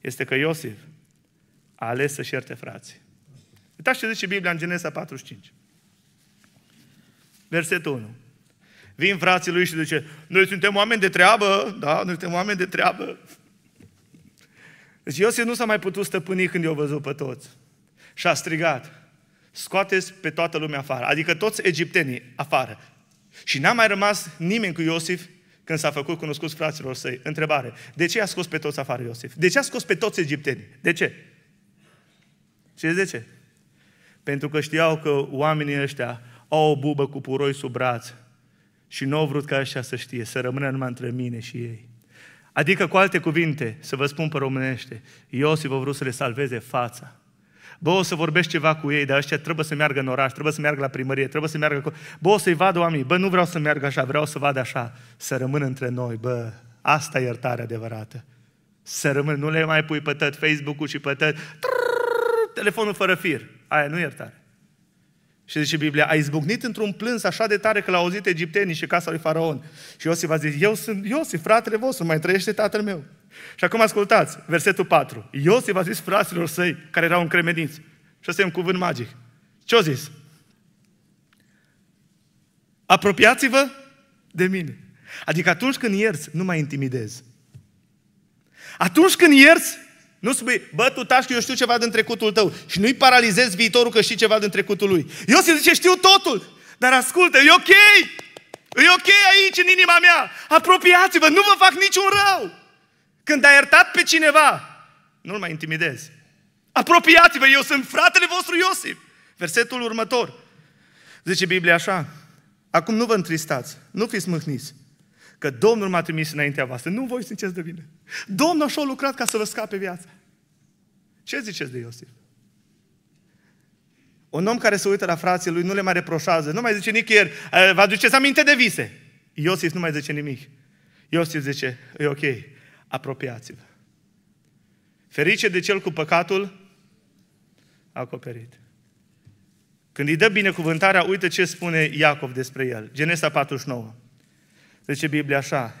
este că Iosif a ales să-și ierte frații. Uitați ce zice Biblia în Genesa 45. Versetul 1. Vin frații lui și zice, noi suntem oameni de treabă, da, noi suntem oameni de treabă. Deci Iosif nu s-a mai putut stăpâni când i-au văzut pe toți. Și a strigat, scoateți pe toată lumea afară, adică toți egiptenii afară. Și n-a mai rămas nimeni cu Iosif când s-a făcut cunoscut fraților săi. Întrebare. De ce a scos pe toți afară Iosif? De ce a scos pe toți egiptenii? De ce? Și de ce? Pentru că știau că oamenii ăștia au o bubă cu puroi sub braț și nu au vrut ca așa să știe, să rămână numai între mine și ei. Adică, cu alte cuvinte, să vă spun pe românește, Iosif a vrut să le salveze fața. Bă, o să vorbești ceva cu ei, dar ăștia trebuie să meargă în oraș, trebuie să meargă la primărie, trebuie să meargă cu... Bă, o să-i vadă oamenii, bă, nu vreau să meargă așa, vreau să vadă așa, să rămână între noi, bă, asta e iertarea adevărată. Să rămân, nu le mai pui pătăt Facebook-ul și pătăt, trrr, telefonul fără fir. Aia nu iertare. Și zice Biblia, a izbucnit într-un plâns așa de tare că l-au auzit egiptenii și casa lui Faraon. Și Iosif a zis, eu sunt Iosif, fratele vostru, mai trăiește tatăl meu și acum ascultați, versetul 4. Iosif a zis fraților săi, care erau încremeniți, și asta e un cuvânt magic. Ce a zis? Apropiați-vă de mine. Adică atunci când ierți, nu mai intimidezi. Atunci când ierți, nu spui, bă, tu tașcă, că eu știu ceva din trecutul tău și nu-i paralizezi viitorul că știi ceva din trecutul lui. Eu zice, știu totul, dar ascultă, e ok, e ok aici în inima mea, apropiați-vă, nu vă fac niciun rău. Când ai iertat pe cineva, nu-l mai intimidezi. Apropiați-vă, eu sunt fratele vostru Iosif. Versetul următor. Zice Biblia așa. Acum nu vă întristați, nu fiți mâhniți, că Domnul m-a trimis înaintea voastră. Nu voi sunteți de vină. Domnul așa a lucrat ca să vă scape viața. Ce ziceți de Iosif? Un om care se uită la frații lui nu le mai reproșează, nu mai zice nicăieri, vă aduceți aminte de vise. Iosif nu mai zice nimic. Iosif zice, e ok, apropiați-vă. Ferice de cel cu păcatul acoperit. Când îi dă binecuvântarea, uite ce spune Iacov despre el. Genesa 49. Zice Biblia așa.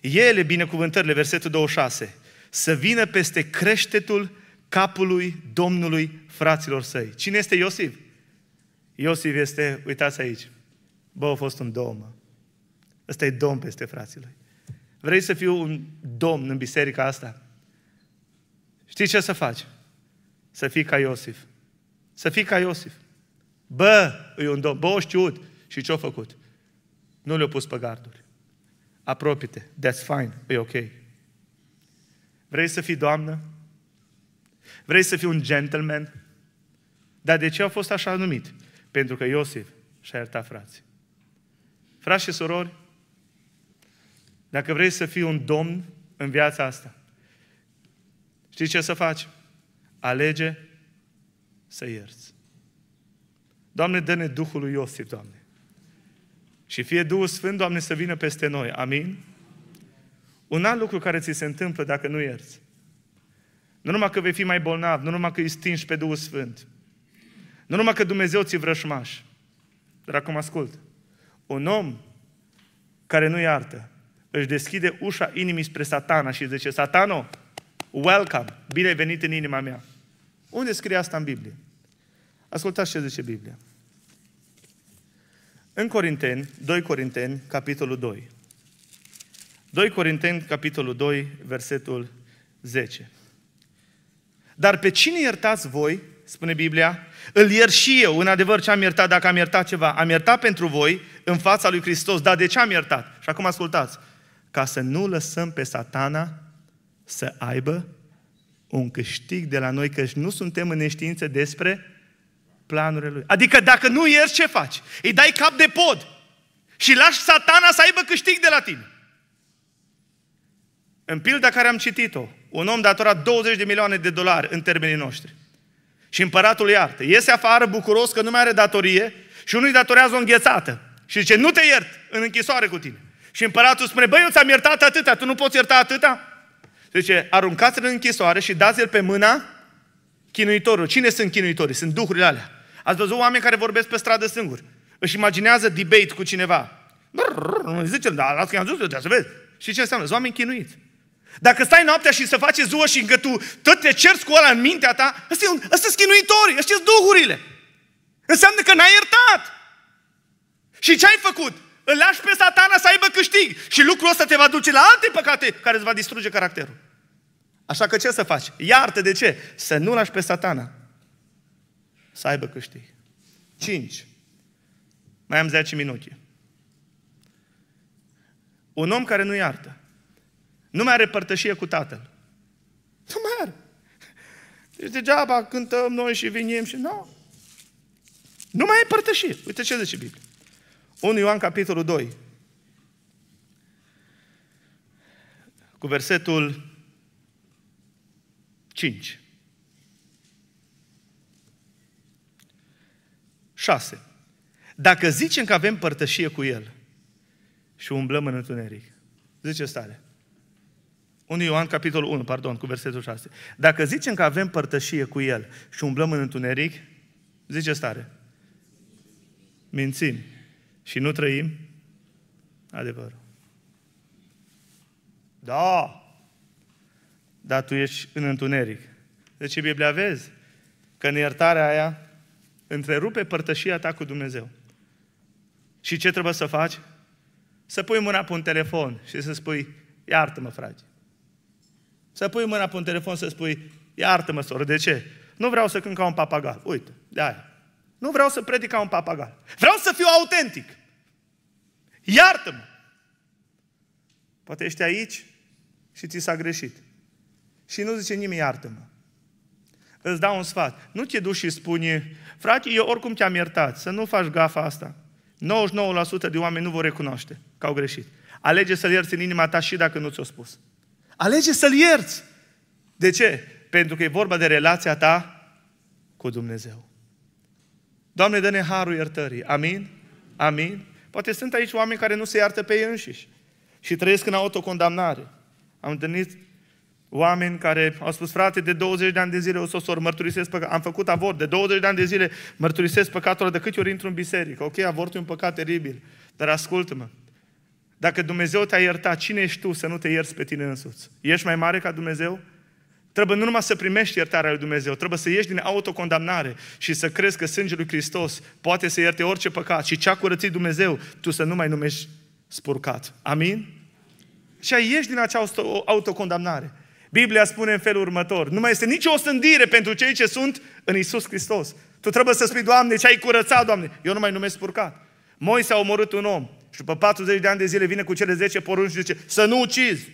Ele, binecuvântările, versetul 26, să vină peste creștetul capului Domnului fraților săi. Cine este Iosif? Iosif este, uitați aici, bă, a fost un domn. Ăsta e domn peste frații lui. Vrei să fiu un domn în biserica asta? Știi ce să faci? Să fii ca Iosif. Să fii ca Iosif. Bă, e un domn. Bă, știut. Și ce-a făcut? Nu le-a pus pe garduri. Apropite. That's fine. E ok. Vrei să fii doamnă? Vrei să fii un gentleman? Dar de ce au fost așa numit? Pentru că Iosif și-a iertat frații. Frați și surori, dacă vrei să fii un domn în viața asta, știi ce să faci? Alege să ierți. Doamne, dă-ne Duhul lui Iosif, Doamne. Și fie Duhul Sfânt, Doamne, să vină peste noi. Amin? Un alt lucru care ți se întâmplă dacă nu ierți. Nu numai că vei fi mai bolnav, nu numai că îi stingi pe Duhul Sfânt. Nu numai că Dumnezeu ți vrășmaș. Dar acum ascult. Un om care nu iartă își deschide ușa inimii spre satana și zice, satano, welcome, bine venit în inima mea. Unde scrie asta în Biblie? Ascultați ce zice Biblia. În Corinteni, 2 Corinteni, capitolul 2. 2 Corinteni, capitolul 2, versetul 10. Dar pe cine iertați voi, spune Biblia, îl iert și eu, în adevăr ce am iertat, dacă am iertat ceva. Am iertat pentru voi în fața lui Hristos, dar de ce am iertat? Și acum ascultați ca să nu lăsăm pe satana să aibă un câștig de la noi, că nu suntem în neștiință despre planurile lui. Adică dacă nu ieri, ce faci? Îi dai cap de pod și lași satana să aibă câștig de la tine. În pilda care am citit-o, un om datora 20 de milioane de dolari în termenii noștri. Și împăratul iartă. Iese afară bucuros că nu mai are datorie și unul îi datorează o înghețată. Și zice, nu te iert în închisoare cu tine. Și împăratul spune, băi, eu ți-am iertat atâta, tu nu poți ierta atâta? Zice, aruncați-l în închisoare și dați-l pe mâna chinuitorul. Cine sunt chinuitorii? Sunt duhurile alea. Ați văzut oameni care vorbesc pe stradă singuri. Își imaginează debate cu cineva. Zice, da, las că i-am zis, eu să vezi. Și ce înseamnă? Sunt oameni chinuiți. Dacă stai noaptea și să faci ziua și încă tu tot te cerți cu ăla în mintea ta, ăsta sunt chinuitorii, ăștia duhurile. Înseamnă că n-ai iertat. Și ce ai făcut? Îl lași pe satana să aibă câștig. Și lucrul ăsta te va duce la alte păcate care îți va distruge caracterul. Așa că ce să faci? Iartă de ce? Să nu lași pe satana să aibă câștig. 5. Mai am 10 minute. Un om care nu iartă, nu mai are părtășie cu tatăl. Nu mai are. Deci degeaba cântăm noi și venim și... Nu. Nu mai e părtășie. Uite ce zice Biblia. 1 Ioan, capitolul 2, cu versetul 5. 6. Dacă zicem că avem părtășie cu El și umblăm în întuneric, zice stare. 1 Ioan, capitolul 1, pardon, cu versetul 6. Dacă zicem că avem părtășie cu El și umblăm în întuneric, zice stare. Mințim și nu trăim adevărul. Da, dar tu ești în întuneric. ce Biblia vezi că în iertarea aia întrerupe părtășia ta cu Dumnezeu. Și ce trebuie să faci? Să pui mâna pe un telefon și să spui, iartă-mă, frate. Să pui mâna pe un telefon să spui, iartă-mă, soră, de ce? Nu vreau să cânt ca un papagal. Uite, de aia. Nu vreau să predic ca un papagal. Vreau să fiu autentic. Iartă-mă! Poate ești aici și ți s-a greșit. Și nu zice nimeni, iartă-mă. Îți dau un sfat. Nu te duci și spune, frate, eu oricum te-am iertat, să nu faci gafa asta. 99% de oameni nu vor recunoaște că au greșit. Alege să-L ierți în inima ta și dacă nu ți-o spus. Alege să-L ierți. De ce? Pentru că e vorba de relația ta cu Dumnezeu. Doamne, dă-ne harul iertării. Amin? Amin? Poate sunt aici oameni care nu se iartă pe ei înșiși și trăiesc în autocondamnare. Am întâlnit oameni care au spus, frate, de 20 de ani de zile o o mărturisesc păcat. Am făcut avort, de 20 de ani de zile mărturisesc păcatul ăla de câte ori intru în biserică. Ok, avortul e un păcat teribil, dar ascultă-mă. Dacă Dumnezeu te-a iertat, cine ești tu să nu te ierți pe tine însuți? Ești mai mare ca Dumnezeu? Trebuie nu numai să primești iertarea lui Dumnezeu, trebuie să ieși din autocondamnare și să crezi că sângele lui Hristos poate să ierte orice păcat și ce-a curățit Dumnezeu, tu să nu mai numești spurcat. Amin? Și ai ieși din această autocondamnare. Biblia spune în felul următor, nu mai este nicio osândire pentru cei ce sunt în Isus Hristos. Tu trebuie să spui, Doamne, ce ai curățat, Doamne. Eu nu mai numesc spurcat. Moise a omorât un om și după 40 de ani de zile vine cu cele 10 porunci și zice, să nu ucizi.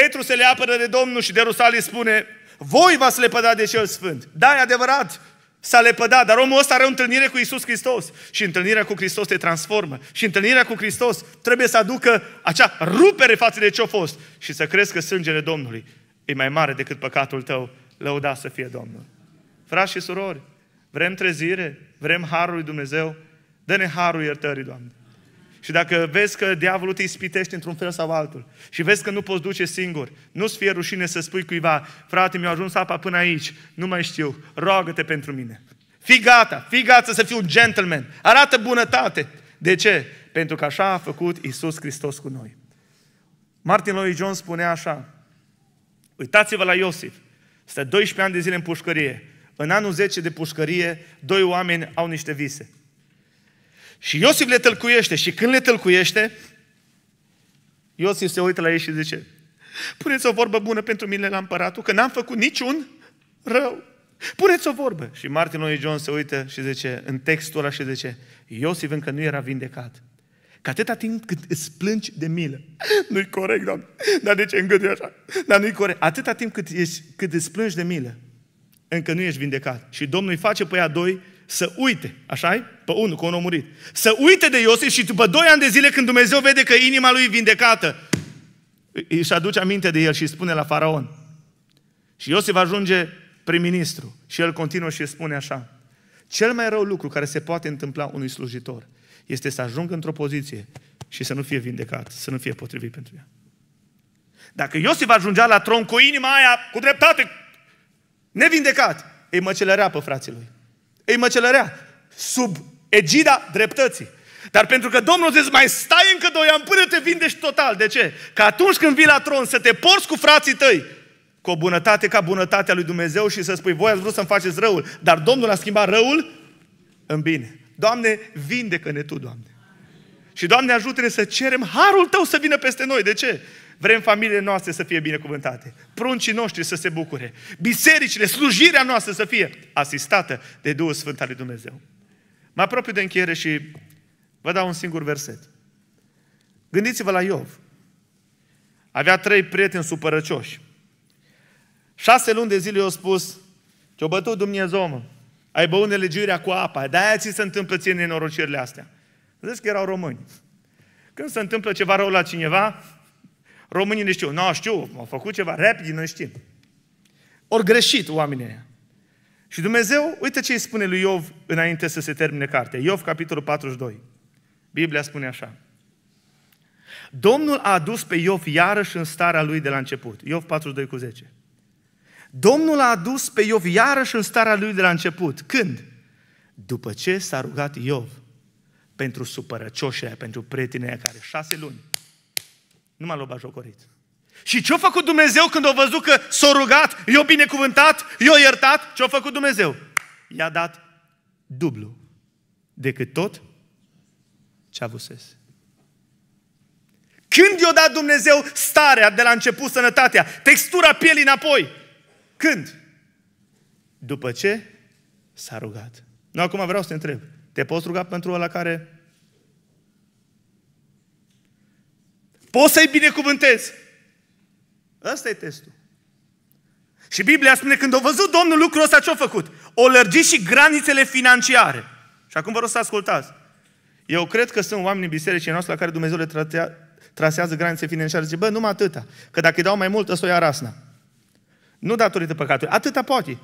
Petru se le apără de Domnul și de îi spune, voi v-ați lepădat de cel sfânt. Da, e adevărat, s-a lepădat, dar omul ăsta are o întâlnire cu Isus Hristos și întâlnirea cu Hristos te transformă. Și întâlnirea cu Hristos trebuie să aducă acea rupere față de ce a fost și să crezi că sângele Domnului e mai mare decât păcatul tău. Lăuda să fie Domnul. Frați și surori, vrem trezire, vrem harul lui Dumnezeu, dă-ne harul iertării, Doamne. Și dacă vezi că diavolul te ispitește într-un fel sau altul și vezi că nu poți duce singur, nu-ți fie rușine să spui cuiva, frate, mi-a ajuns apa până aici, nu mai știu, roagă-te pentru mine. Fii gata, fii gata să fii un gentleman, arată bunătate. De ce? Pentru că așa a făcut Isus Hristos cu noi. Martin Lloyd Jones spunea așa, uitați-vă la Iosif, stă 12 ani de zile în pușcărie. În anul 10 de pușcărie, doi oameni au niște vise. Și Iosif le tălcuiește. Și când le tălcuiește, Iosif se uită la ei și zice, puneți o vorbă bună pentru mine la împăratul, că n-am făcut niciun rău. Puneți o vorbă. Și Martin Lloyd John se uită și zice, în textul ăla și zice, Iosif încă nu era vindecat. Că atâta timp cât îți plângi de milă. Nu-i corect, doamne. Dar de ce îngăduie așa? Dar nu-i corect. Atâta timp cât, ești, cât îți plângi de milă, încă nu ești vindecat. Și Domnul îi face pe ea doi să uite, așa e? Pe unul, că unul a murit. Să uite de Iosif și după doi ani de zile când Dumnezeu vede că inima lui e vindecată, își aduce aminte de el și spune la faraon. Și Iosif ajunge prim-ministru și el continuă și spune așa. Cel mai rău lucru care se poate întâmpla unui slujitor este să ajungă într-o poziție și să nu fie vindecat, să nu fie potrivit pentru ea. Dacă Iosif ajungea la tron cu inima aia, cu dreptate, nevindecat, îi măcelărea pe frații lui îi măcelărea sub egida dreptății. Dar pentru că Domnul zice, mai stai încă doi ani până te vindești total. De ce? Că atunci când vii la tron să te porți cu frații tăi, cu o bunătate ca bunătatea lui Dumnezeu și să spui, voi ați vrut să-mi faceți răul, dar Domnul a schimbat răul în bine. Doamne, vindecă-ne Tu, Doamne. Și Doamne, ajută-ne să cerem harul Tău să vină peste noi. De ce? Vrem familiile noastre să fie binecuvântate, pruncii noștri să se bucure, bisericile, slujirea noastră să fie asistată de Duhul Sfânt al lui Dumnezeu. Mă apropiu de încheiere și vă dau un singur verset. Gândiți-vă la Iov. Avea trei prieteni supărăcioși. Șase luni de zile i-au spus, ce-o bătut Dumnezeu, mă. Ai băut nelegiuirea cu apa. De-aia ți se întâmplă ție nenorocirile astea. Zici că erau români. Când se întâmplă ceva rău la cineva, Românii ne știu, nu știu, au făcut ceva rapid, noi știm. Ori greșit oamenii Și Dumnezeu, uite ce îi spune lui Iov înainte să se termine cartea. Iov, capitolul 42. Biblia spune așa. Domnul a adus pe Iov iarăși în starea lui de la început. Iov 42 cu 10. Domnul a adus pe Iov iarăși în starea lui de la început. Când? După ce s-a rugat Iov pentru supărăcioșii pentru prietenii care șase luni nu m-a jocorit. Și ce-a făcut Dumnezeu când a văzut că s-a rugat, i-a binecuvântat, i-a iertat? Ce-a făcut Dumnezeu? I-a dat dublu decât tot ce a avusese. Când i-a dat Dumnezeu starea de la început, sănătatea, textura pielii înapoi? Când? După ce s-a rugat. Nu, acum vreau să te întreb. Te poți ruga pentru ăla care Poți să-i binecuvântezi. Ăsta e testul. Și Biblia spune, când a văzut Domnul lucrul ăsta, ce-a făcut? O lărgi și granițele financiare. Și acum vă rog să ascultați. Eu cred că sunt oameni în bisericii noastre la care Dumnezeu le tratea, trasează granițe financiare. Zice, bă, numai atâta. Că dacă îi dau mai mult, ăsta o ia rasna. Nu datorită păcatului. Atâta poate.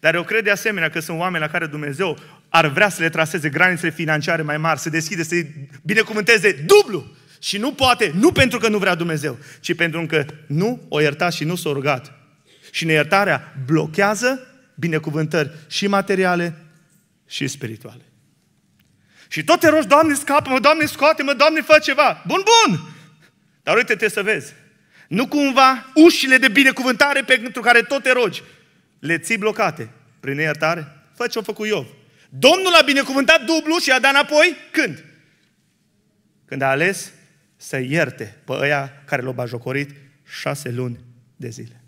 Dar eu cred de asemenea că sunt oameni la care Dumnezeu ar vrea să le traseze granițele financiare mai mari, să deschide, să-i binecuvânteze dublu și nu poate, nu pentru că nu vrea Dumnezeu, ci pentru că nu o ierta și nu s-a rugat. Și neiertarea blochează binecuvântări și materiale și spirituale. Și tot te rogi, Doamne, scapă-mă, Doamne, scoate-mă, Doamne, fă ceva. Bun, bun! Dar uite-te să vezi. Nu cumva ușile de binecuvântare pentru care tot te rogi, le ții blocate prin neiertare, Fă ce o făcut Iov. Domnul a binecuvântat dublu și a dat înapoi când? Când a ales să ierte pe ăia care l-au bajocorit șase luni de zile.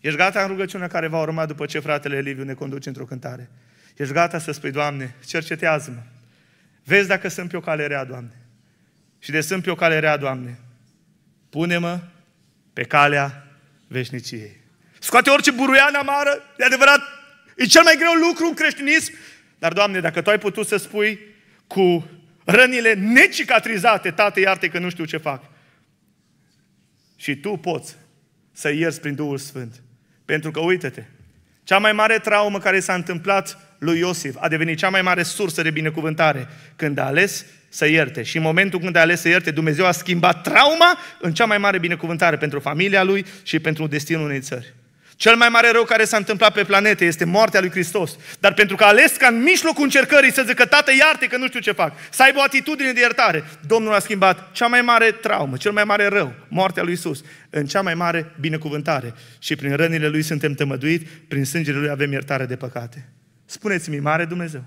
Ești gata în rugăciunea care va urma după ce fratele Liviu ne conduce într-o cântare. Ești gata să spui, Doamne, cercetează-mă. Vezi dacă sunt pe o cale rea, Doamne. Și de sunt pe o cale rea, Doamne, pune-mă pe calea veșniciei. Scoate orice buruiană amară, de adevărat, e cel mai greu lucru în creștinism, dar, Doamne, dacă Tu ai putut să spui cu rănile necicatrizate, Tată iarte că nu știu ce fac. Și tu poți să ierți prin Duhul Sfânt. Pentru că, uite-te, cea mai mare traumă care s-a întâmplat lui Iosif a devenit cea mai mare sursă de binecuvântare când a ales să ierte. Și în momentul când a ales să ierte, Dumnezeu a schimbat trauma în cea mai mare binecuvântare pentru familia lui și pentru destinul unei țări. Cel mai mare rău care s-a întâmplat pe planetă este moartea lui Hristos. Dar pentru că a ales ca în mijlocul încercării să zică, tată, iarte că nu știu ce fac, să aibă o atitudine de iertare, Domnul a schimbat cea mai mare traumă, cel mai mare rău, moartea lui Isus, în cea mai mare binecuvântare. Și prin rănile lui suntem tămăduit, prin sângele lui avem iertare de păcate. Spuneți-mi, mare Dumnezeu,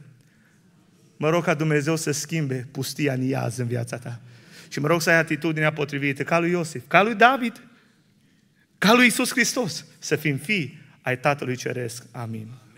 mă rog ca Dumnezeu să schimbe pustia în iaz în viața ta. Și mă rog să ai atitudinea potrivită, ca lui Iosif, ca lui David, ca lui Isus Hristos, să fim fii ai Tatălui Ceresc. Amin.